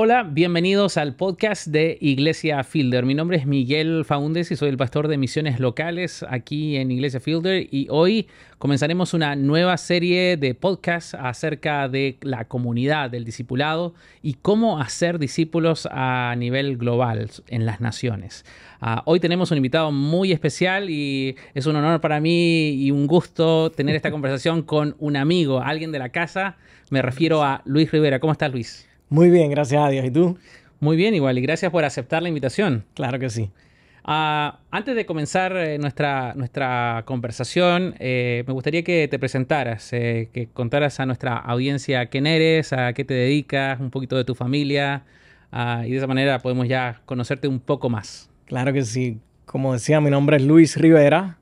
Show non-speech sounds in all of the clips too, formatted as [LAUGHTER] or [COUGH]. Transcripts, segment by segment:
Hola, bienvenidos al podcast de Iglesia Fielder. Mi nombre es Miguel Faundes y soy el pastor de misiones locales aquí en Iglesia Fielder y hoy comenzaremos una nueva serie de podcasts acerca de la comunidad, del discipulado y cómo hacer discípulos a nivel global en las naciones. Ah, hoy tenemos un invitado muy especial y es un honor para mí y un gusto tener esta conversación con un amigo, alguien de la casa. Me refiero a Luis Rivera. ¿Cómo estás, Luis? Muy bien, gracias a Dios. ¿Y tú? Muy bien, igual. Y gracias por aceptar la invitación. Claro que sí. Ah, antes de comenzar eh, nuestra, nuestra conversación, eh, me gustaría que te presentaras, eh, que contaras a nuestra audiencia quién eres, a qué te dedicas, un poquito de tu familia, ah, y de esa manera podemos ya conocerte un poco más. Claro que sí. Como decía, mi nombre es Luis Rivera,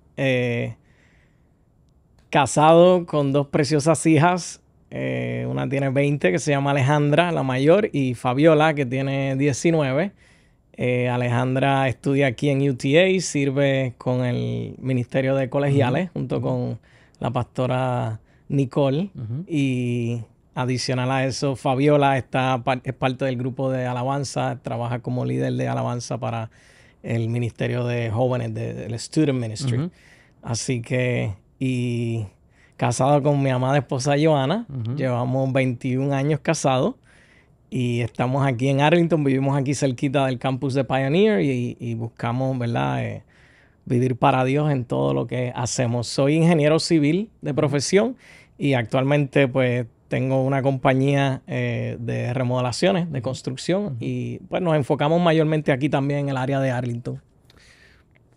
casado con dos preciosas hijas, eh, una tiene 20, que se llama Alejandra, la mayor, y Fabiola, que tiene 19. Eh, Alejandra estudia aquí en UTA, sirve con el Ministerio de Colegiales, junto con la pastora Nicole. Y adicional a eso, Fabiola está, es parte del grupo de alabanza, trabaja como líder de alabanza para el Ministerio de Jóvenes, del Student Ministry. Así que, y casado con mi amada esposa Joana. Llevamos 21 años casados y estamos aquí en Arlington, vivimos aquí cerquita del campus de Pioneer y, buscamos, ¿verdad? Eh, vivir para Dios en todo lo que hacemos. Soy ingeniero civil de profesión y actualmente pues tengo una compañía eh, de remodelaciones, de construcción y pues nos enfocamos mayormente aquí también en el área de Arlington.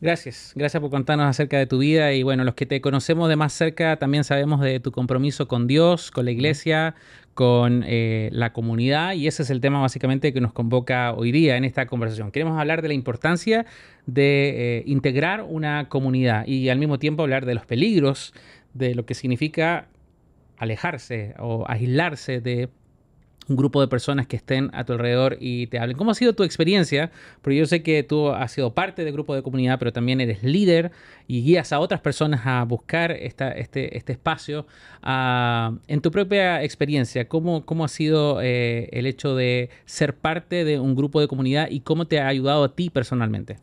Gracias, gracias por contarnos acerca de tu vida y bueno, los que te conocemos de más cerca también sabemos de tu compromiso con Dios, con la iglesia, con eh, la comunidad y ese es el tema básicamente que nos convoca hoy día en esta conversación. Queremos hablar de la importancia de eh, integrar una comunidad y al mismo tiempo hablar de los peligros, de lo que significa alejarse o aislarse de un grupo de personas que estén a tu alrededor y te hablen. ¿Cómo ha sido tu experiencia? Porque yo sé que tú has sido parte del grupo de comunidad, pero también eres líder y guías a otras personas a buscar este, este, espacio. Ah, en tu propia experiencia, ¿cómo, cómo ha sido eh, el hecho de ser parte de un grupo de comunidad y cómo te ha ayudado a ti personalmente?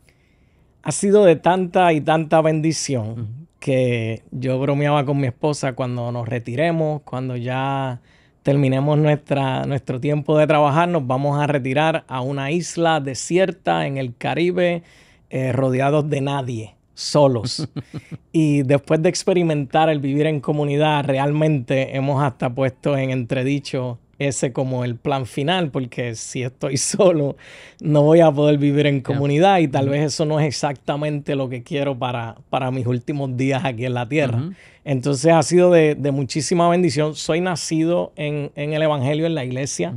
Ha sido de tanta y tanta bendición que yo bromeaba con mi esposa cuando nos retiremos, cuando ya terminemos nuestra, nuestro tiempo de trabajar, nos vamos a retirar a una isla desierta en el Caribe, eh, rodeados de nadie, solos. [LAUGHS] y después de experimentar el vivir en comunidad, realmente hemos hasta puesto en entredicho ese como el plan final, porque si estoy [LAUGHS] solo, no voy a poder vivir en comunidad y tal vez eso no es exactamente lo que quiero para, para mis últimos días aquí en la Tierra. Entonces ha sido de, muchísima bendición. Soy nacido en, el Evangelio, en la iglesia.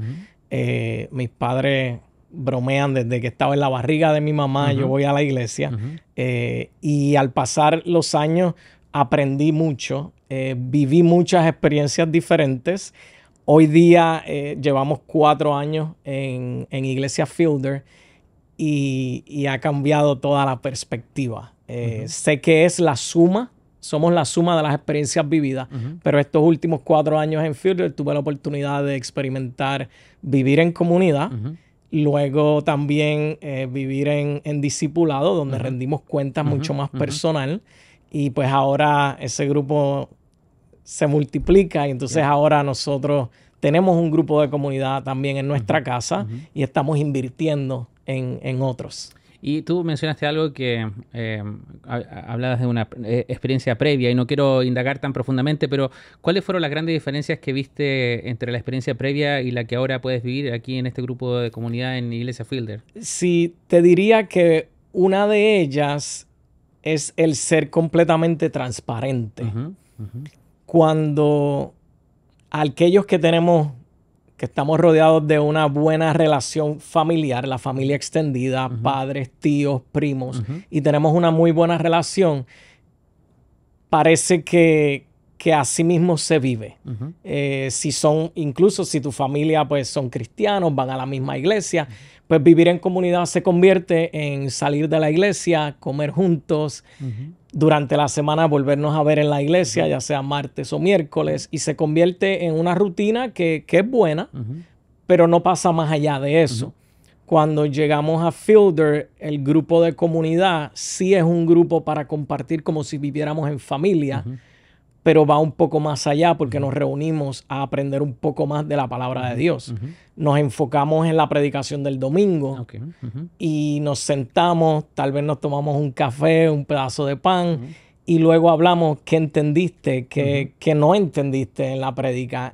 Eh, mis padres bromean desde que estaba en la barriga de mi mamá, yo voy a la iglesia. Eh, y al pasar los años aprendí mucho, eh, viví muchas experiencias diferentes. Hoy día llevamos cuatro años en, Iglesia Fielder y, ha cambiado toda la perspectiva. Sé que es la suma somos la suma de las experiencias vividas. Pero estos últimos cuatro años en Future tuve la oportunidad de experimentar vivir en comunidad. Luego también eh, vivir en, discipulado, donde rendimos cuentas mucho más personal. Y pues ahora ese grupo se multiplica y entonces ahora nosotros tenemos un grupo de comunidad también en nuestra casa y estamos invirtiendo en otros. Y tú mencionaste algo que eh, hablabas de una eh, experiencia previa y no quiero indagar tan profundamente, pero ¿cuáles fueron las grandes diferencias que viste entre la experiencia previa y la que ahora puedes vivir aquí en este grupo de comunidad en Iglesia Fielder? Sí, te diría que una de ellas es el ser completamente transparente. Cuando aquellos que tenemos que estamos rodeados de una buena relación familiar, la familia extendida, padres, tíos, primos, y tenemos una muy buena relación, parece que, que así mismo se vive. Eh, si son, incluso si tu familia pues son cristianos, van a la misma iglesia, pues vivir en comunidad se convierte en salir de la iglesia, comer juntos, durante la semana volvernos a ver en la iglesia, ya sea martes o miércoles, y se convierte en una rutina que, que es buena, pero no pasa más allá de eso. Cuando llegamos a Fielder, el grupo de comunidad sí es un grupo para compartir como si viviéramos en familia pero va un poco más allá porque nos reunimos a aprender un poco más de la palabra de Dios. Nos enfocamos en la predicación del domingo y nos sentamos, tal vez nos tomamos un café, un pedazo de pan y luego hablamos qué entendiste, qué, no entendiste en la predica.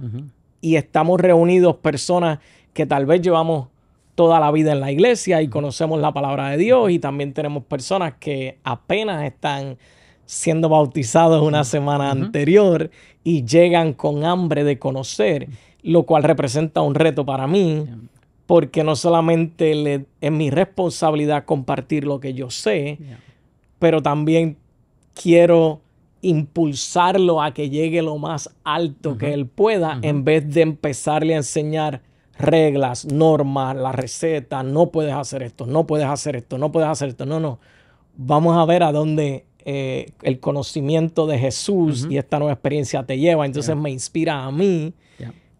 Y estamos reunidos personas que tal vez llevamos toda la vida en la iglesia y conocemos la palabra de Dios y también tenemos personas que apenas están siendo bautizados una semana anterior y llegan con hambre de conocer, lo cual representa un reto para mí, porque no solamente es mi responsabilidad compartir lo que yo sé, pero también quiero impulsarlo a que llegue lo más alto que él pueda, en vez de empezarle a enseñar reglas, normas, la receta, no puedes hacer esto, no puedes hacer esto, no puedes hacer esto, no, no. Vamos a ver a dónde eh, el conocimiento de Jesús y esta nueva experiencia te lleva. Entonces me inspira a mí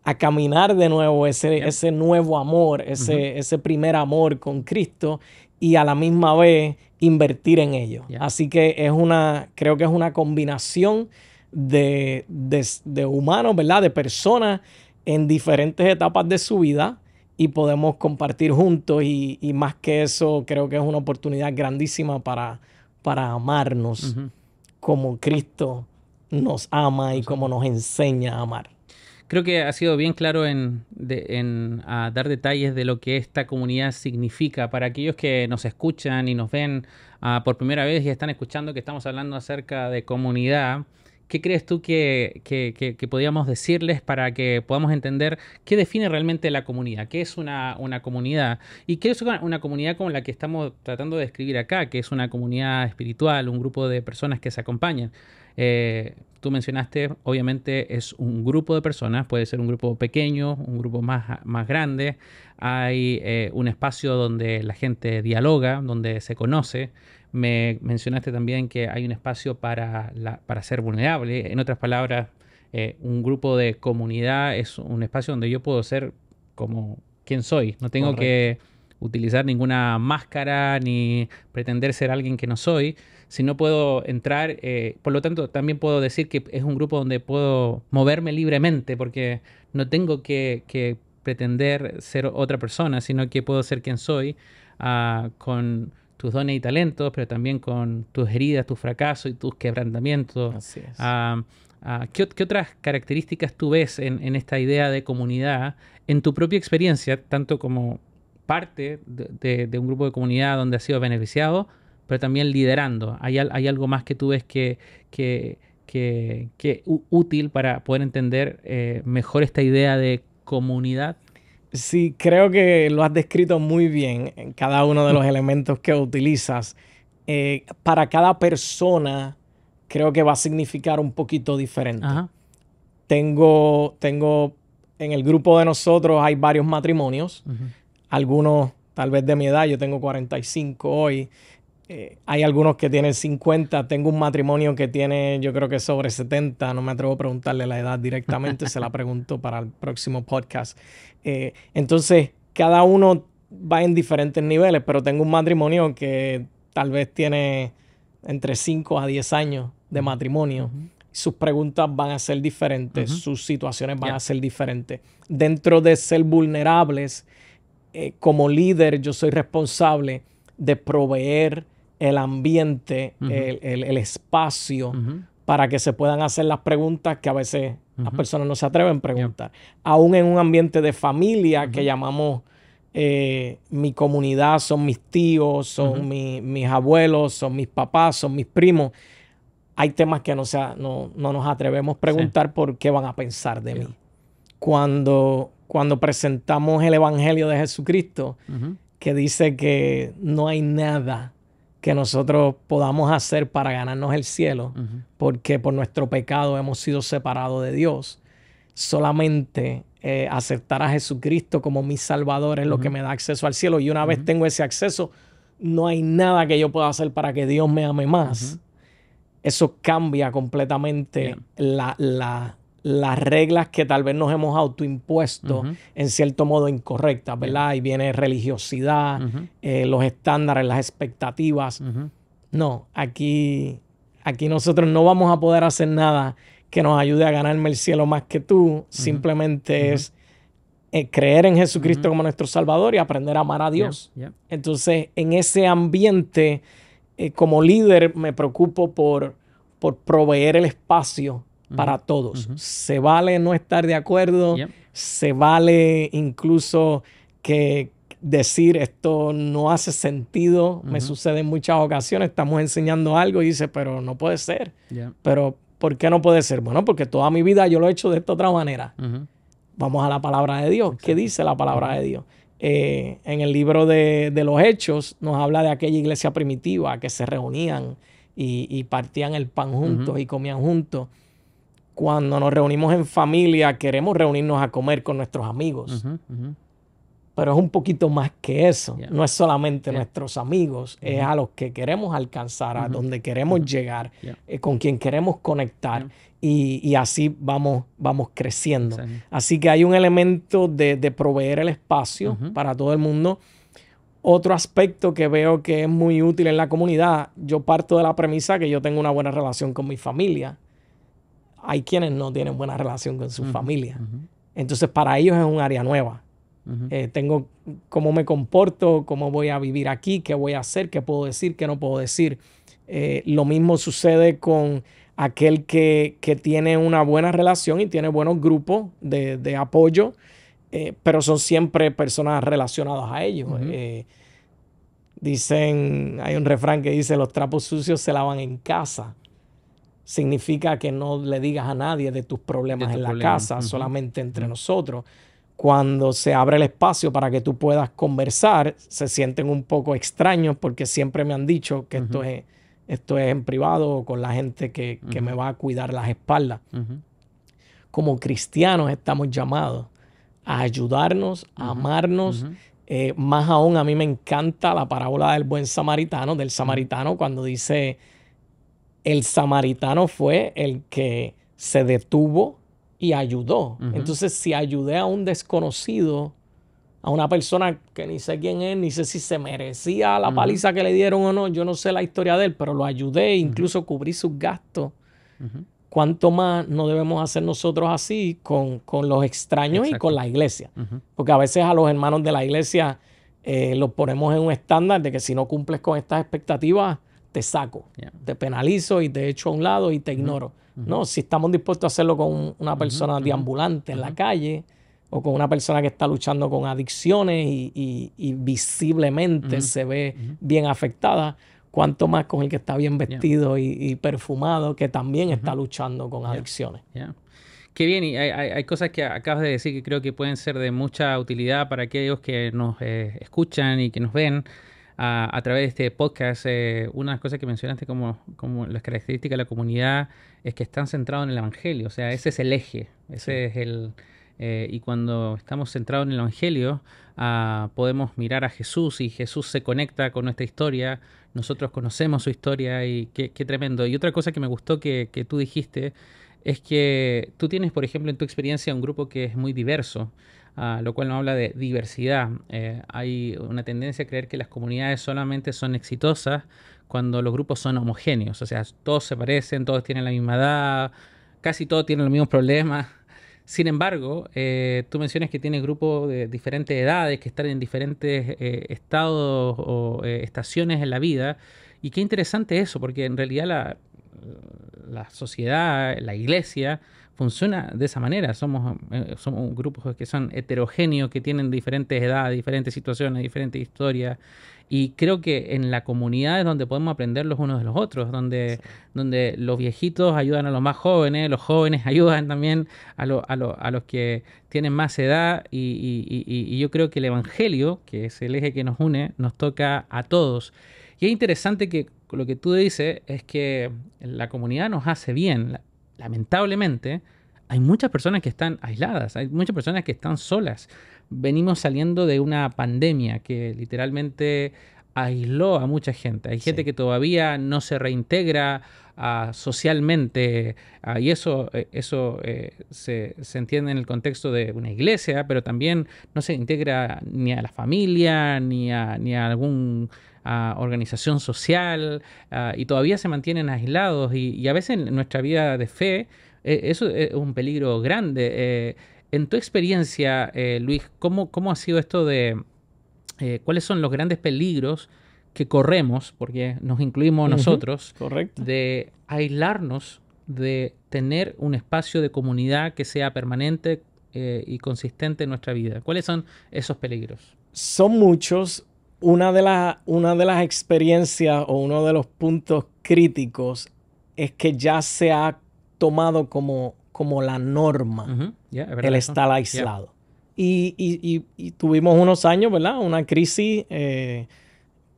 a caminar de nuevo ese, ese nuevo amor, ese, ese primer amor con Cristo y a la misma vez invertir en ello. Así que es una, creo que es una combinación de, de, humanos, ¿verdad? De personas en diferentes etapas de su vida y podemos compartir juntos y, y más que eso creo que es una oportunidad grandísima para, para amarnos como Cristo nos ama y como nos enseña a amar. Creo que ha sido bien claro en, dar detalles de lo que esta comunidad significa para aquellos que nos escuchan y nos ven ah, por primera vez y están escuchando que estamos hablando acerca de comunidad. ¿qué crees tú que, que, podríamos decirles para que podamos entender qué define realmente la comunidad? ¿Qué es una, comunidad? ¿Y qué es una, comunidad como la que estamos tratando de describir acá, que es una comunidad espiritual, un grupo de personas que se acompañan? Eh, tú mencionaste, obviamente es un grupo de personas, puede ser un grupo pequeño, un grupo más, más grande, hay eh, un espacio donde la gente dialoga, donde se conoce, me mencionaste también que hay un espacio para, ser vulnerable. En otras palabras, eh, un grupo de comunidad es un espacio donde yo puedo ser como quien soy. No tengo que utilizar ninguna máscara ni pretender ser alguien que no soy, si no puedo entrar, eh, por lo tanto también puedo decir que es un grupo donde puedo moverme libremente porque no tengo que, pretender ser otra persona, sino que puedo ser quien soy ah, con tus dones y talentos, pero también con tus heridas, tus fracasos y tus quebrantamientos. Ah, ah, ¿qué, otras características tú ves en, esta idea de comunidad en tu propia experiencia, tanto como parte de, un grupo de comunidad donde has sido beneficiado, pero también liderando? ¿Hay, algo más que tú ves que, que, útil para poder entender eh, mejor esta idea de comunidad? Sí, creo que lo has descrito muy bien en cada uno de los mm. elementos que utilizas. Eh, para cada persona, creo que va a significar un poquito diferente. Tengo, tengo, en el grupo de nosotros hay varios matrimonios, algunos tal vez de mi edad, yo tengo 45 hoy, eh, hay algunos que tienen 50, tengo un matrimonio que tiene yo creo que sobre 70, no me atrevo a preguntarle la edad directamente, se la pregunto para el próximo podcast. Eh, entonces, cada uno va en diferentes niveles, pero tengo un matrimonio que tal vez tiene entre 5 a 10 años de matrimonio. Sus preguntas van a ser diferentes, sus situaciones van a ser diferentes. Dentro de ser vulnerables, eh, como líder, yo soy responsable de proveer el ambiente, el, espacio para que se puedan hacer las preguntas que a veces las personas no se atreven a preguntar. Aún en un ambiente de familia que llamamos eh, mi comunidad, son mis tíos, son mis abuelos, son mis papás, son mis primos. Hay temas que no, sea, no, nos atrevemos a preguntar por qué van a pensar de mí. Cuando, cuando presentamos el Evangelio de Jesucristo, que dice que no hay nada que nosotros podamos hacer para ganarnos el cielo, porque por nuestro pecado hemos sido separados de Dios. Solamente eh, aceptar a Jesucristo como mi Salvador es lo que me da acceso al cielo. Y una vez tengo ese acceso, no hay nada que yo pueda hacer para que Dios me ame más. Eso cambia completamente la las reglas que tal vez nos hemos autoimpuesto en cierto modo incorrectas, ¿verdad? Y viene religiosidad, eh, los estándares, las expectativas. No, aquí, aquí nosotros no vamos a poder hacer nada que nos ayude a ganarme el cielo más que tú. Simplemente es eh, creer en Jesucristo como nuestro Salvador y aprender a amar a Dios. Entonces, en ese ambiente, eh, como líder, me preocupo por, por proveer el espacio para todos. Se vale no estar de acuerdo, se vale incluso que decir esto no hace sentido, me sucede en muchas ocasiones, estamos enseñando algo y dice, pero no puede ser. Pero ¿por qué no puede ser? Bueno, porque toda mi vida yo lo he hecho de esta otra manera. Vamos a la palabra de Dios. ¿Qué dice la palabra de Dios? Eh, en el libro de, los Hechos nos habla de aquella iglesia primitiva que se reunían y, partían el pan juntos y comían juntos. Cuando nos reunimos en familia, queremos reunirnos a comer con nuestros amigos. Pero es un poquito más que eso. No es solamente nuestros amigos, es a los que queremos alcanzar, a donde queremos llegar, eh, con quien queremos conectar. Y, así vamos, vamos creciendo. Así que hay un elemento de, de proveer el espacio para todo el mundo. Otro aspecto que veo que es muy útil en la comunidad, yo parto de la premisa que yo tengo una buena relación con mi familia hay quienes no tienen buena relación con su familia. Entonces, para ellos es un área nueva. Eh, tengo cómo me comporto, cómo voy a vivir aquí, qué voy a hacer, qué puedo decir, qué no puedo decir. Eh, lo mismo sucede con aquel que, tiene una buena relación y tiene buenos grupos de, apoyo, eh, pero son siempre personas relacionadas a ellos. dicen, hay un refrán que dice, los trapos sucios se lavan en casa significa que no le digas a nadie de tus problemas en la casa, solamente entre nosotros. Cuando se abre el espacio para que tú puedas conversar, se sienten un poco extraños porque siempre me han dicho que esto, es, esto es en privado o con la gente que, me va a cuidar las espaldas. Como cristianos estamos llamados a ayudarnos, a amarnos. Eh, más aún, a mí me encanta la parábola del buen samaritano, del samaritano cuando dice el samaritano fue el que se detuvo y ayudó. Entonces, si ayudé a un desconocido, a una persona que ni sé quién es, ni sé si se merecía la paliza que le dieron o no, yo no sé la historia de él, pero lo ayudé, incluso cubrí sus gastos. ¿Cuánto más no debemos hacer nosotros así con, los extraños y con la iglesia? Porque a veces a los hermanos de la iglesia eh, los ponemos en un estándar de que si no cumples con estas expectativas, te saco, te penalizo y te echo a un lado y te ignoro. No, si estamos dispuestos a hacerlo con una persona de en la calle o con una persona que está luchando con adicciones y, visiblemente se ve bien afectada, cuanto más con el que está bien vestido y, perfumado, que también está luchando con adicciones. Qué bien, y hay, cosas que acabas de decir que creo que pueden ser de mucha utilidad para aquellos que nos eh, escuchan y que nos ven a, través de este podcast, eh, una de las cosas que mencionaste como, como las características de la comunidad es que están centrados en el Evangelio, o sea, ese es el eje, ese es el... Eh, y cuando estamos centrados en el Evangelio, ah, podemos mirar a Jesús y Jesús se conecta con nuestra historia, nosotros conocemos su historia y qué, tremendo. Y otra cosa que me gustó que, que, tú dijiste es que tú tienes, por ejemplo, en tu experiencia un grupo que es muy diverso. Ah, lo cual no habla de diversidad. Eh, hay una tendencia a creer que las comunidades solamente son exitosas cuando los grupos son homogéneos, o sea, todos se parecen, todos tienen la misma edad, casi todos tienen los mismos problemas. Sin embargo, eh, tú mencionas que tienes grupos de diferentes edades, que están en diferentes eh, estados o estaciones en la vida. Y qué interesante eso, porque en realidad la, la sociedad, la iglesia, funciona de esa manera. Somos, eh, somos grupos que son heterogéneos, que tienen diferentes edades, diferentes situaciones, diferentes historias. Y creo que en la comunidad es donde podemos aprender los unos de los otros, donde, donde los viejitos ayudan a los más jóvenes, los jóvenes [LAUGHS] ayudan también a, a, los que tienen más edad. Y, y yo creo que el Evangelio, que es el eje que nos une, nos toca a todos. Y es interesante que lo que tú dices es que la comunidad nos hace bien. Lamentablemente, hay muchas personas que están aisladas, hay muchas personas que están solas. Venimos saliendo de una pandemia que literalmente aisló a mucha gente. Hay gente que todavía no se reintegra ah, socialmente ah, y eso, eh, eso eh, se, se, entiende en el contexto de una iglesia, pero también no se integra ni a la familia, ni a, ni a algún organización social y todavía se mantienen aislados y, a veces nuestra vida de fe e, eso es un peligro grande. Eh, en tu experiencia, eh, Luis, ¿cómo, ¿cómo, ha sido esto de eh, cuáles son los grandes peligros que corremos, porque nos incluimos nosotros, de aislarnos, de tener un espacio de comunidad que sea permanente y consistente en nuestra vida? ¿Cuáles son esos peligros? Son muchos, una de, las, una de las experiencias o uno de los puntos críticos es que ya se ha tomado como, como la norma el estar aislado. Y, tuvimos unos años, ¿verdad? Una crisis eh,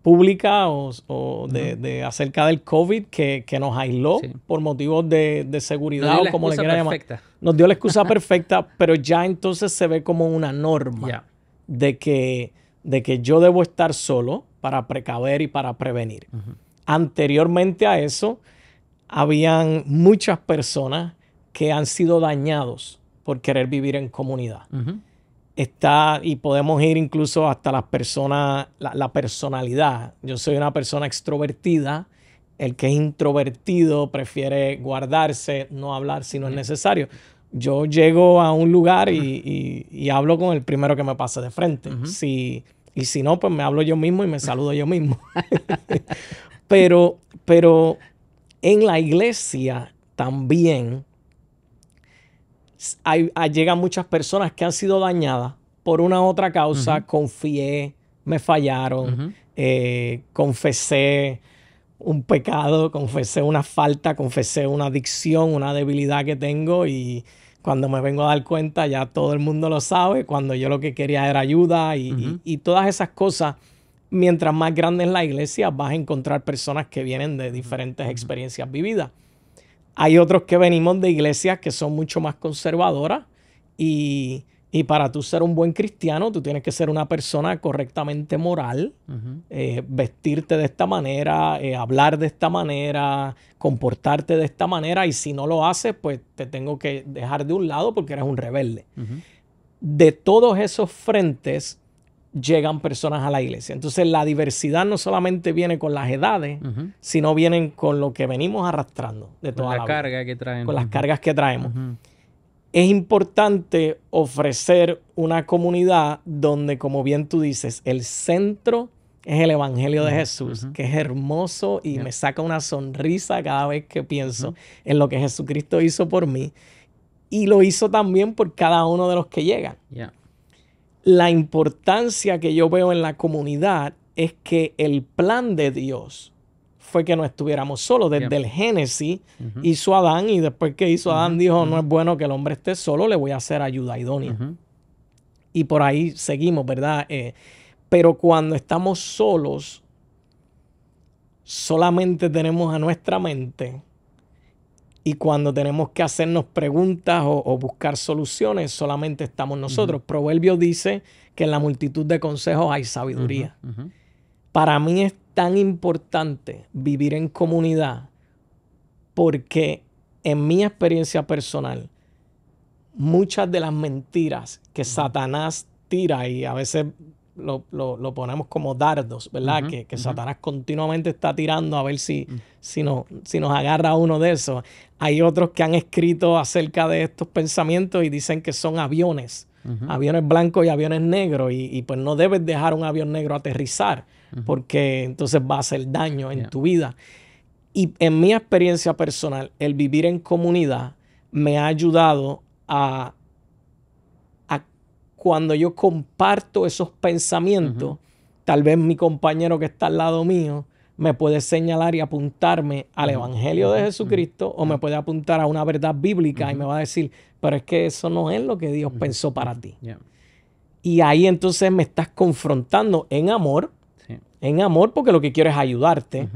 pública o, de, acerca del COVID que, que nos aisló por motivos de, seguridad o como le quiera llamar. Nos dio la excusa [LAUGHS] perfecta, pero ya entonces se ve como una norma de que de que yo debo estar solo para precaver y para prevenir. Anteriormente a eso, habían muchas personas que han sido dañados por querer vivir en comunidad. Está, y podemos ir incluso hasta las personas, la, personalidad. Yo soy una persona extrovertida, el que es introvertido prefiere guardarse, no hablar si no es necesario. Yo llego a un lugar y, hablo con el primero que me pasa de frente. Si y si no, pues me hablo yo mismo y me saludo yo mismo. [LAUGHS] pero, pero en la iglesia también hay, llegan muchas personas que han sido dañadas por una u otra causa. Confié, me fallaron, eh, confesé un pecado, confesé una falta, confesé una adicción, una debilidad que tengo y cuando me vengo a dar cuenta, ya todo el mundo lo sabe. Cuando yo lo que quería era ayuda y, y todas esas cosas. Mientras más grande es la iglesia, vas a encontrar personas que vienen de diferentes experiencias vividas. Hay otros que venimos de iglesias que son mucho más conservadoras y y para tú ser un buen cristiano, tú tienes que ser una persona correctamente moral, eh, vestirte de esta manera, eh, hablar de esta manera, comportarte de esta manera, y si no lo haces, pues te tengo que dejar de un lado porque eres un rebelde. De todos esos frentes llegan personas a la iglesia. Entonces la diversidad no solamente viene con las edades, sino vienen con lo que venimos arrastrando de toda la, carga que traemos. Con las cargas que traemos es importante ofrecer una comunidad donde, como bien tú dices, el centro es el Evangelio de Jesús, que es hermoso y me saca una sonrisa cada vez que pienso en lo que Jesucristo hizo por mí y lo hizo también por cada uno de los que llegan. La importancia que yo veo en la comunidad es que el plan de Dios fue que no estuviéramos solos desde el Génesis hizo Adán y después que hizo Adán dijo no es bueno que el hombre esté solo le voy a hacer ayuda idónea y por ahí seguimos verdad eh, pero cuando estamos solos solamente tenemos a nuestra mente y cuando tenemos que hacernos preguntas o, buscar soluciones, solamente estamos nosotros. Proverbio dice que en la multitud de consejos hay sabiduría. Para mí es tan importante vivir en comunidad porque en mi experiencia personal, muchas de las mentiras que Satanás tira y a veces lo, ponemos como dardos, ¿verdad? que, Satanás continuamente está tirando a ver si, mm. si, nos, si nos agarra uno de esos. Hay otros que han escrito acerca de estos pensamientos y dicen que son aviones, aviones blancos y aviones negros, y, y, pues no debes dejar un avión negro aterrizar porque entonces va a hacer daño en tu vida. Y en mi experiencia personal, el vivir en comunidad me ha ayudado a, cuando yo comparto esos pensamientos, tal vez mi compañero que está al lado mío, me puede señalar y apuntarme al Evangelio de Jesucristo o me puede apuntar a una verdad bíblica y me va a decir, pero es que eso no es lo que Dios pensó para ti. Y ahí entonces me estás confrontando en amor, en amor porque lo que quiero es ayudarte,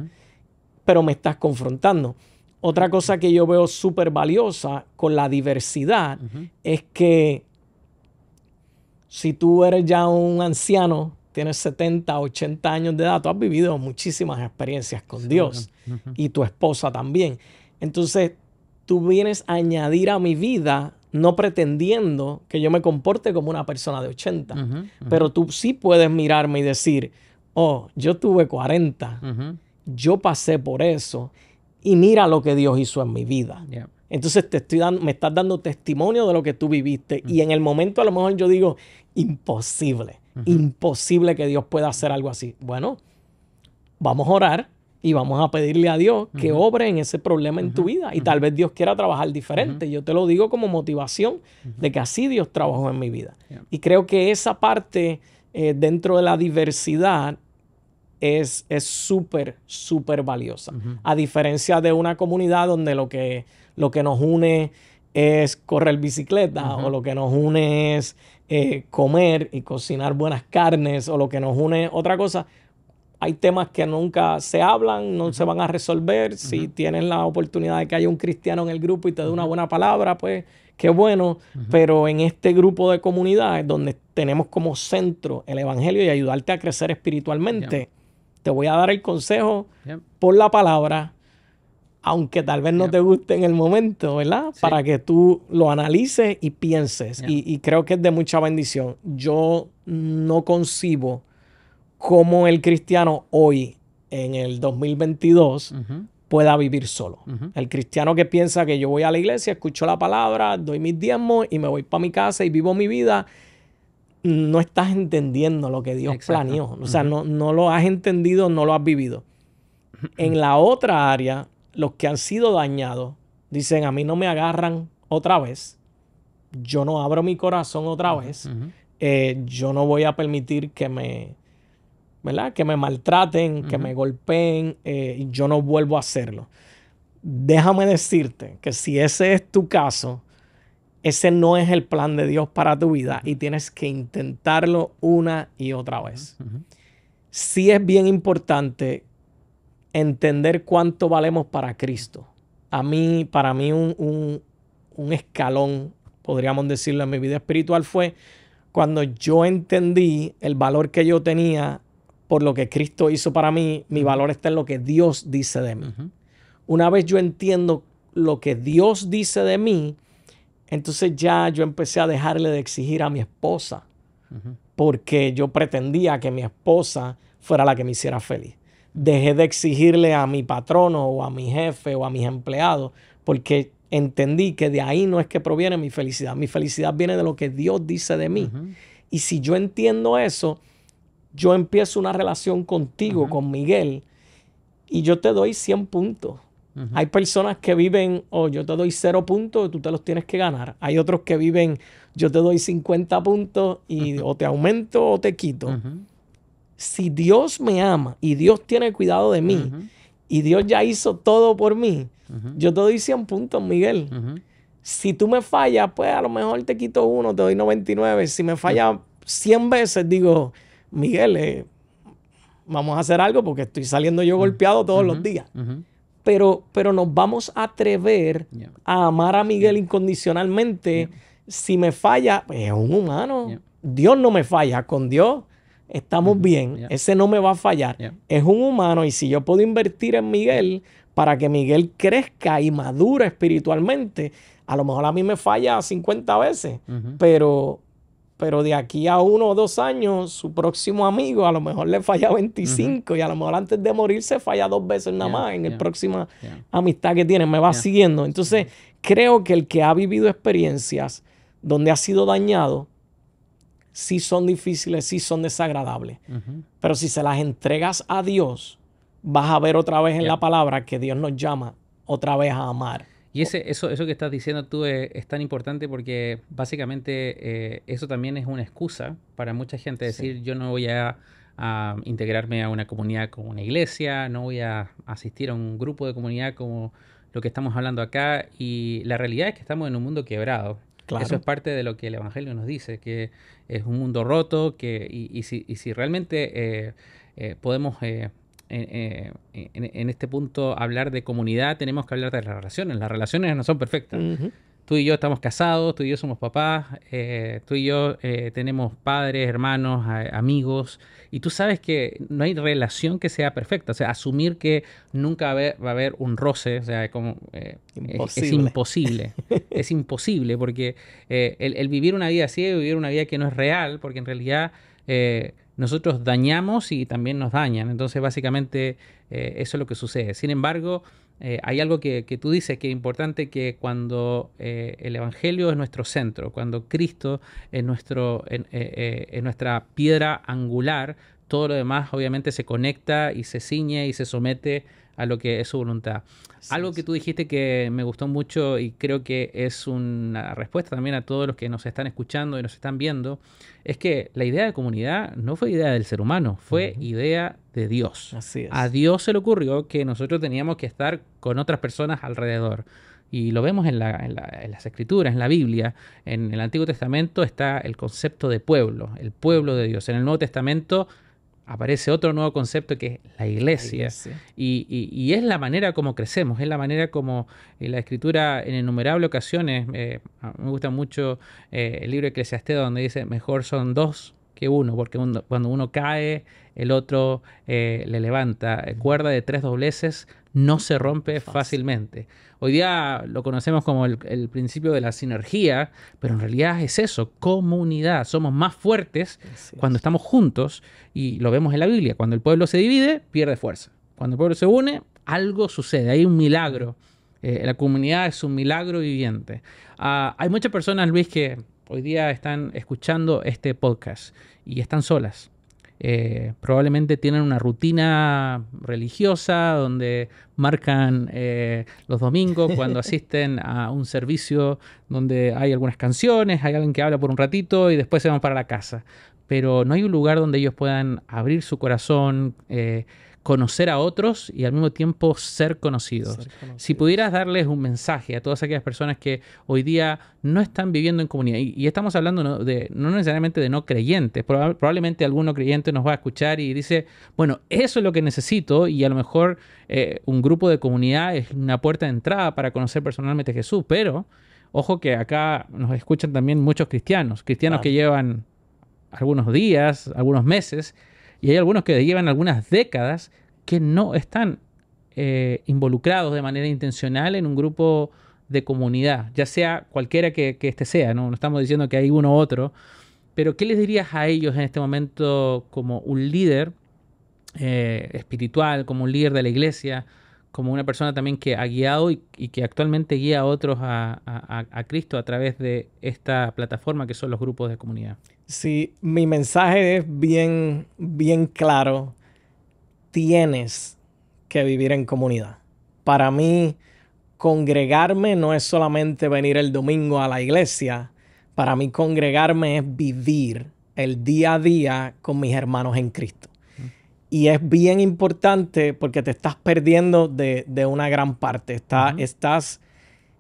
pero me estás confrontando. Otra cosa que yo veo súper valiosa con la diversidad es que si tú eres ya un anciano, tienes 70, 80 años de edad, tú has vivido muchísimas experiencias con Dios y tu esposa también. Entonces, tú vienes a añadir a mi vida no pretendiendo que yo me comporte como una persona de 80, pero tú sí puedes mirarme y decir, oh, yo tuve 40, yo pasé por eso y mira lo que Dios hizo en mi vida. Entonces te estoy me estás dando testimonio de lo que tú viviste y mm. en el momento a lo mejor yo digo, imposible, imposible que Dios pueda hacer algo así. Bueno, vamos a orar y vamos a pedirle a Dios que obre en ese problema en tu vida y tal vez Dios quiera trabajar diferente. Yo te lo digo como motivación de que así Dios trabajó en mi vida. Y creo que esa parte eh, dentro de la diversidad es súper, es súper valiosa. A diferencia de una comunidad donde lo que, lo que nos une es correr bicicleta o lo que nos une es eh, comer y cocinar buenas carnes o lo que nos une otra cosa. Hay temas que nunca se hablan, no se van a resolver. Si tienes la oportunidad de que haya un cristiano en el grupo y te dé una buena palabra, pues qué bueno, pero en este grupo de comunidades donde tenemos como centro el Evangelio y ayudarte a crecer espiritualmente, te voy a dar el consejo por la palabra, aunque tal vez no te guste en el momento, ¿verdad? Para que tú lo analices y pienses. Y, creo que es de mucha bendición. Yo no concibo cómo el cristiano hoy en el 2022 pueda vivir solo. El cristiano que piensa que yo voy a la iglesia, escucho la palabra, doy mis diezmos y me voy para mi casa y vivo mi vida, no estás entendiendo lo que Dios planeó. O sea, no, no lo has entendido, no lo has vivido. En la otra área, los que han sido dañados dicen, a mí no me agarran otra vez, yo no abro mi corazón otra vez, eh, yo no voy a permitir que me, ¿verdad? Que me maltraten, que me golpeen eh, y yo no vuelvo a hacerlo. Déjame decirte que si ese es tu caso, ese no es el plan de Dios para tu vida y tienes que intentarlo una y otra vez. Sí es bien importante entender cuánto valemos para Cristo. A mí, para mí, un, un escalón, podríamos decirlo, en mi vida espiritual fue cuando yo entendí el valor que yo tenía por lo que Cristo hizo para mí, mi valor está en lo que Dios dice de mí. Una vez yo entiendo lo que Dios dice de mí, entonces ya yo empecé a dejarle de exigir a mi esposa, porque yo pretendía que mi esposa fuera la que me hiciera feliz. Dejé de exigirle a mi patrono o a mi jefe o a mis empleados, porque entendí que de ahí no es que proviene mi felicidad. Mi felicidad viene de lo que Dios dice de mí. Y si yo entiendo eso, yo empiezo una relación contigo, con Miguel, y yo te doy 100 puntos. Hay personas que viven, o oh, yo te doy 0 puntos y tú te los tienes que ganar. Hay otros que viven, yo te doy 50 puntos y o te aumento o te quito. Si Dios me ama y Dios tiene cuidado de mí y Dios ya hizo todo por mí, yo te doy 100 puntos, Miguel. Si tú me fallas, pues a lo mejor te quito uno, te doy 99. Si me fallas 100 veces, digo, Miguel, eh, vamos a hacer algo porque estoy saliendo yo golpeado todos los días. pero, pero nos vamos a atrever a amar a Miguel incondicionalmente. Si me falla, pues, es un humano. Dios no me falla, con Dios estamos bien, ese no me va a fallar. Es un humano y si yo puedo invertir en Miguel para que Miguel crezca y madure espiritualmente, a lo mejor a mí me falla 50 veces, pero pero de aquí a uno o dos años, su próximo amigo a lo mejor le falla 25 y a lo mejor antes de morirse falla dos veces nada más en el próxima amistad que tiene, me va siguiendo. Entonces, creo que el que ha vivido experiencias donde ha sido dañado, sí son difíciles, sí son desagradables. Pero si se las entregas a Dios, vas a ver otra vez en la palabra que Dios nos llama otra vez a amar. Y ese, eso, eso que estás diciendo tú es, tan importante porque básicamente eh, eso también es una excusa para mucha gente decir yo no voy a, integrarme a una comunidad como una iglesia, no voy a asistir a un grupo de comunidad como lo que estamos hablando acá. Y la realidad es que estamos en un mundo quebrado. Eso es parte de lo que el Evangelio nos dice, que es un mundo roto que, y, si, realmente eh, eh, podemos eh, en, este punto hablar de comunidad, tenemos que hablar de las relaciones. Las relaciones no son perfectas. Tú y yo estamos casados, tú y yo somos papás, eh, tú y yo eh, tenemos padres, hermanos, amigos, y tú sabes que no hay relación que sea perfecta. O sea, asumir que nunca va a haber, un roce, o sea, como, Es, imposible. [LAUGHS] es imposible, porque el, el, vivir una vida así es vivir una vida que no es real, porque en realidad nosotros dañamos y también nos dañan. Entonces, básicamente, eh, eso es lo que sucede. Sin embargo, eh, hay algo que, tú dices que es importante que cuando eh, el Evangelio es nuestro centro, cuando Cristo es, nuestro, es nuestra piedra angular, todo lo demás obviamente se conecta y se ciñe y se somete a lo que es su voluntad. Algo que tú dijiste que me gustó mucho y creo que es una respuesta también a todos los que nos están escuchando y nos están viendo, es que la idea de comunidad no fue idea del ser humano, fue idea de Dios. A Dios se le ocurrió que nosotros teníamos que estar con otras personas alrededor. Y lo vemos en, en, las escrituras, en la Biblia. En el Antiguo Testamento está el concepto de pueblo, el pueblo de Dios. En el Nuevo Testamento aparece otro nuevo concepto que es la iglesia. Y, es la manera como crecemos, es la manera como eh, la escritura en innumerables ocasiones, eh, me gusta mucho eh, el libro de Eclesiastés donde dice, mejor son dos que uno, porque cuando uno cae, el otro le levanta. Cuerda de tres dobleces no se rompe fácilmente. Hoy día lo conocemos como el, principio de la sinergia, pero en realidad es eso, comunidad. Somos más fuertes cuando estamos juntos y lo vemos en la Biblia. Cuando el pueblo se divide, pierde fuerza. Cuando el pueblo se une, algo sucede, hay un milagro. Eh, la comunidad es un milagro viviente. Ah, hay muchas personas, Luis, que hoy día están escuchando este podcast y están solas eh, probablemente tienen una rutina religiosa donde marcan eh, los domingos [LAUGHS] cuando asisten a un servicio donde hay algunas canciones, hay alguien que habla por un ratito y después se van para la casa. Pero no hay un lugar donde ellos puedan abrir su corazón. Eh, conocer a otros y al mismo tiempo ser conocidos. Si pudieras darles un mensaje a todas aquellas personas que hoy día no están viviendo en comunidad, y, estamos hablando no, de, no necesariamente de no creyentes, probablemente alguno creyente nos va a escuchar y dice, bueno, eso es lo que necesito y a lo mejor eh, un grupo de comunidad es una puerta de entrada para conocer personalmente a Jesús, pero ojo que acá nos escuchan también muchos cristianos, cristianos que llevan algunos días, algunos meses, y hay algunos que llevan algunas décadas que no están eh, involucrados de manera intencional en un grupo de comunidad, ya sea cualquiera que, éste este sea, ¿no? no estamos diciendo que hay uno u otro, pero ¿qué les dirías a ellos en este momento como un líder eh, espiritual, como un líder de la iglesia? como una persona también que ha guiado y, que actualmente guía a otros a, Cristo a través de esta plataforma que son los grupos de comunidad. Sí, mi mensaje es bien, bien claro. Tienes que vivir en comunidad. Para mí, congregarme no es solamente venir el domingo a la iglesia. Para mí, congregarme es vivir el día a día con mis hermanos en Cristo. Y es bien importante porque te estás perdiendo de, una gran parte. Está, estás,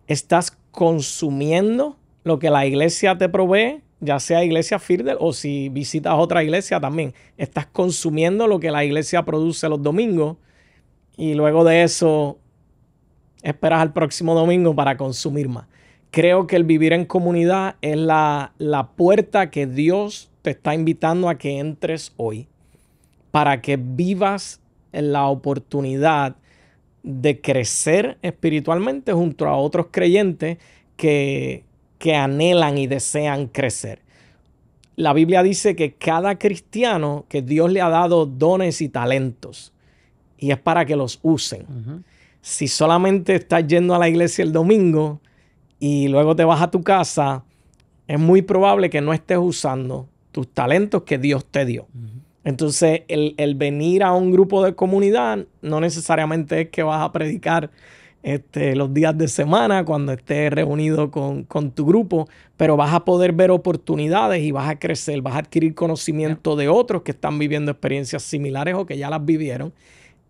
estás consumiendo lo que la iglesia te provee, ya sea iglesia Firdel o si visitas otra iglesia también. Estás consumiendo lo que la iglesia produce los domingos y luego de eso esperas al próximo domingo para consumir más. Creo que el vivir en comunidad es la, la puerta que Dios te está invitando a que entres hoy para que vivas la oportunidad de crecer espiritualmente junto a otros creyentes que, que anhelan y desean crecer. La Biblia dice que cada cristiano que Dios le ha dado dones y talentos y es para que los usen. Si solamente estás yendo a la iglesia el domingo y luego te vas a tu casa, es muy probable que no estés usando tus talentos que Dios te dio. Entonces, el, el, venir a un grupo de comunidad no necesariamente es que vas a predicar este, los días de semana cuando estés reunido con, tu grupo, pero vas a poder ver oportunidades y vas a crecer, vas a adquirir conocimiento de otros que están viviendo experiencias similares o que ya las vivieron.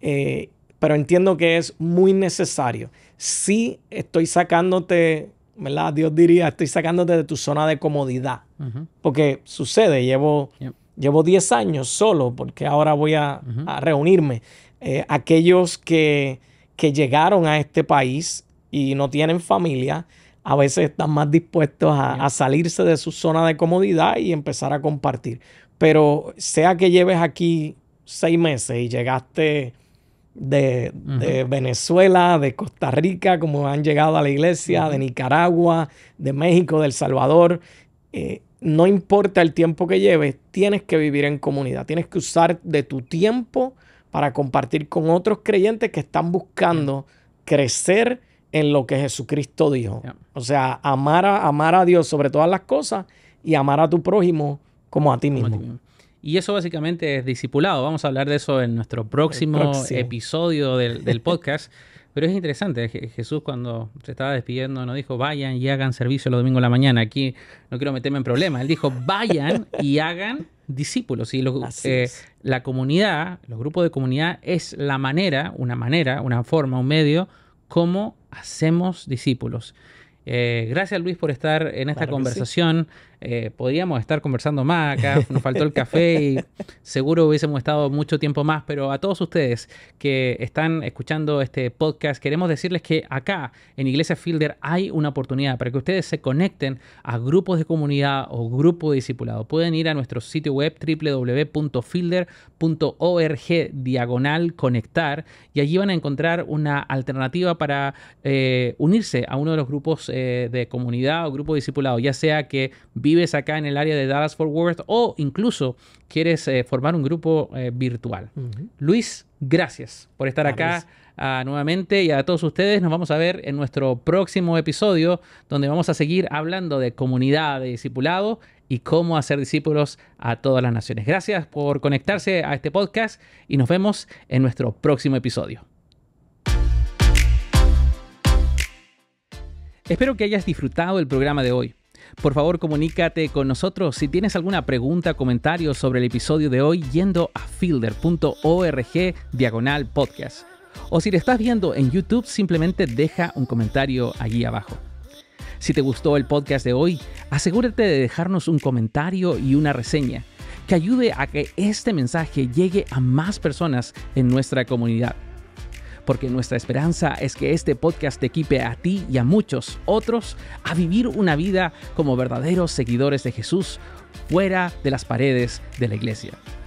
Eh, pero entiendo que es muy necesario. Sí estoy sacándote, ¿verdad? Dios diría, estoy sacándote de tu zona de comodidad. Porque sucede, llevo... Llevo 10 años solo porque ahora voy a, reunirme. Eh, aquellos que, llegaron a este país y no tienen familia, a veces están más dispuestos a, salirse de su zona de comodidad y empezar a compartir. Pero sea que lleves aquí seis meses y llegaste de, Venezuela, de Costa Rica, como han llegado a la iglesia, de Nicaragua, de México, de El Salvador, eh, no importa el tiempo que lleves, tienes que vivir en comunidad, tienes que usar de tu tiempo para compartir con otros creyentes que están buscando crecer en lo que Jesucristo dijo. O sea, amar a, amar a Dios sobre todas las cosas y amar a tu prójimo como a ti mismo. Y eso básicamente es discipulado. Vamos a hablar de eso en nuestro próximo, episodio del podcast. [LAUGHS] Pero es interesante, eh, Jesús cuando se estaba despidiendo no dijo vayan y hagan servicio los domingos de la mañana. Aquí no quiero meterme en problemas. Él dijo vayan y hagan discípulos. Y eh, la comunidad, los grupos de comunidad es la manera, una manera, una forma, un medio, como hacemos discípulos. Eh, gracias Luis por estar en esta conversación. Eh, podríamos estar conversando más acá, [LAUGHS] nos faltó el café y seguro hubiésemos estado mucho tiempo más, pero a todos ustedes que están escuchando este podcast, queremos decirles que acá en Iglesia Fielder hay una oportunidad para que ustedes se conecten a grupos de comunidad o grupo de discipulado. Pueden ir a nuestro sitio web www.fielder.org diagonal conectar y allí van a encontrar una alternativa para eh, unirse a uno de los grupos eh, de comunidad o grupo de discipulado, ya sea que vives acá en el área de Dallas Fort Worth o incluso quieres eh, formar un grupo eh, virtual. Luis, gracias por estar ah, acá ah, nuevamente y a todos ustedes nos vamos a ver en nuestro próximo episodio donde vamos a seguir hablando de comunidad de discipulado y cómo hacer discípulos a todas las naciones. Gracias por conectarse a este podcast y nos vemos en nuestro próximo episodio. Espero que hayas disfrutado el programa de hoy. Por favor, comunícate con nosotros si tienes alguna pregunta, o comentario sobre el episodio de hoy yendo a fielder.org diagonal podcast. O si le estás viendo en YouTube, simplemente deja un comentario allí abajo. Si te gustó el podcast de hoy, asegúrate de dejarnos un comentario y una reseña que ayude a que este mensaje llegue a más personas en nuestra comunidad porque nuestra esperanza es que este podcast te equipe a ti y a muchos otros a vivir una vida como verdaderos seguidores de Jesús fuera de las paredes de la iglesia.